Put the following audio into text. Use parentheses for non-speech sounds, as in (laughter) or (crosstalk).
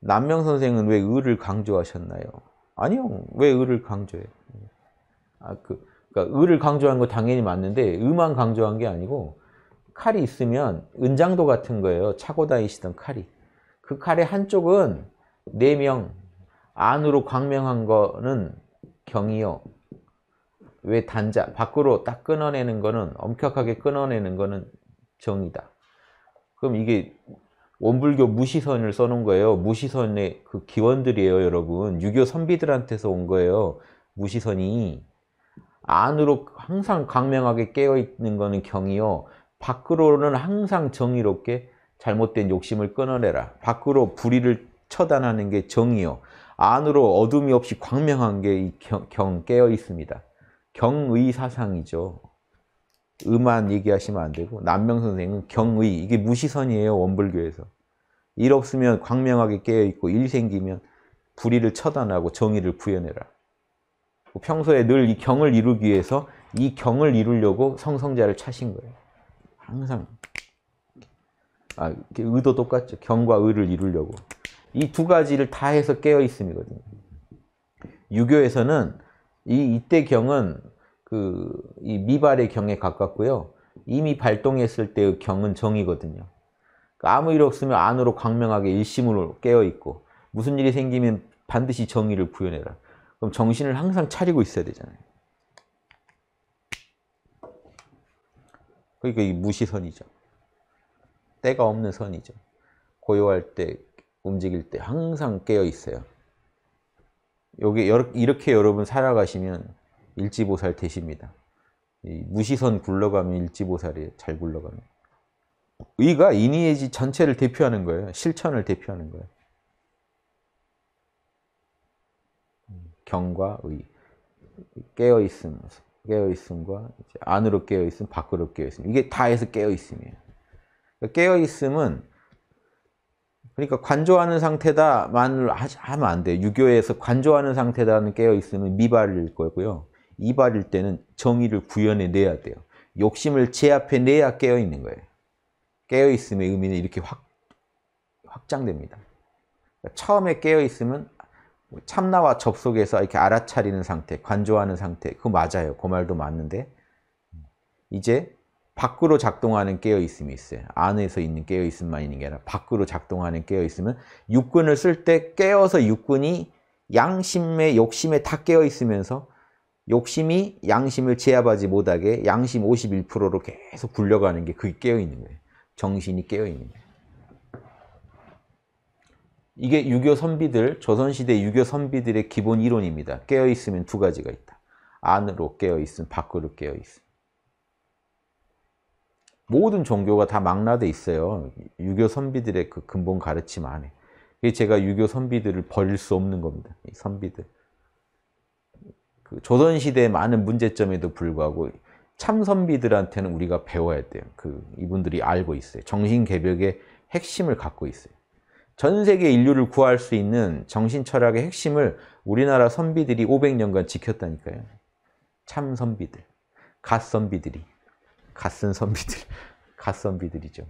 남명 선생은 왜 을을 강조하셨나요? 아니요. 왜 을을 강조해? 아, 그, 그러니까 을을 강조한 거 당연히 맞는데 음만 강조한 게 아니고 칼이 있으면 은장도 같은 거예요. 차고 다니시던 칼이. 그 칼의 한쪽은 내명 네 안으로 광명한 거는 경이요. 왜 단자 밖으로 딱 끊어내는 거는 엄격하게 끊어내는 거는 정이다. 그럼 이게 원불교 무시선을 써놓은 거예요. 무시선의 그 기원들이에요, 여러분. 유교 선비들한테서 온 거예요. 무시선이. 안으로 항상 광명하게 깨어있는 거는 경이요. 밖으로는 항상 정의롭게 잘못된 욕심을 끊어내라. 밖으로 불의를 처단하는 게 정이요. 안으로 어둠이 없이 광명한 게이 경, 경 깨어 있습니다. 경의 사상이죠. 음만 얘기하시면 안 되고 남명 선생은 경의 이게 무시선이에요 원불교에서 일 없으면 광명하게 깨어있고 일 생기면 불의를 처단하고 정의를 구현해라 뭐 평소에 늘 이 경을 이루기 위해서 이 경을 이루려고 성성자를 차신 거예요 항상 아, 의도 똑같죠 경과 의를 이루려고 이 두 가지를 다 해서 깨어있음이거든요 유교에서는 이 이때 경은 그이 미발의 경에 가깝고요. 이미 발동했을 때의 경은 정이거든요. 그러니까 아무 일 없으면 안으로 광명하게 일심으로 깨어있고 무슨 일이 생기면 반드시 정의를 구현해라. 그럼 정신을 항상 차리고 있어야 되잖아요. 그러니까 이 무시선이죠. 때가 없는 선이죠. 고요할 때, 움직일 때 항상 깨어 있어요. 요게 이렇게 여러분 살아가시면 일지보살 대시입니다. 무시선 굴러가면 일지보살이 잘 굴러가는 의가 이니에지 전체를 대표하는 거예요. 실천을 대표하는 거예요. 경과 의 깨어있음 깨어있음과 안으로 깨어있음 밖으로 깨어있음 이게 다에서 깨어있음이에요 그러니까 깨어있음은 그러니까 관조하는 상태다만을 하면 안 돼요 유교에서 관조하는 상태다는 깨어있음은 미발일 거고요 이발일 때는 정의를 구현해 내야 돼요. 욕심을 제압해 내야 깨어있는 거예요. 깨어있음의 의미는 이렇게 확, 확장됩니다. 그러니까 처음에 깨어있으면 뭐 참나와 접속해서 이렇게 알아차리는 상태, 관조하는 상태, 그 맞아요. 그 말도 맞는데 이제 밖으로 작동하는 깨어있음이 있어요. 안에서 있는 깨어있음만 있는 게 아니라 밖으로 작동하는 깨어있으면 육근을 쓸 때 깨어서 육근이 양심의 욕심에 다 깨어있으면서 욕심이 양심을 제압하지 못하게 양심 51%로 계속 굴려가는 게 그게 깨어있는 거예요. 정신이 깨어있는 거예요. 이게 유교 선비들, 조선시대 유교 선비들의 기본 이론입니다. 깨어있으면 두 가지가 있다. 안으로 깨어있음, 밖으로 깨어있음. 모든 종교가 다 망라돼 있어요. 유교 선비들의 그 근본 가르침 안에. 제가 유교 선비들을 버릴 수 없는 겁니다. 선비들. 조선 시대의 많은 문제점에도 불구하고 참선비들한테는 우리가 배워야 돼요. 그 이분들이 알고 있어요. 정신 개벽의 핵심을 갖고 있어요. 전 세계 인류를 구할 수 있는 정신 철학의 핵심을 우리나라 선비들이 500년간 지켰다니까요. 참 선비들, 갓 선비들이, 갓쓴 선비들, (laughs) 갓 선비들이죠.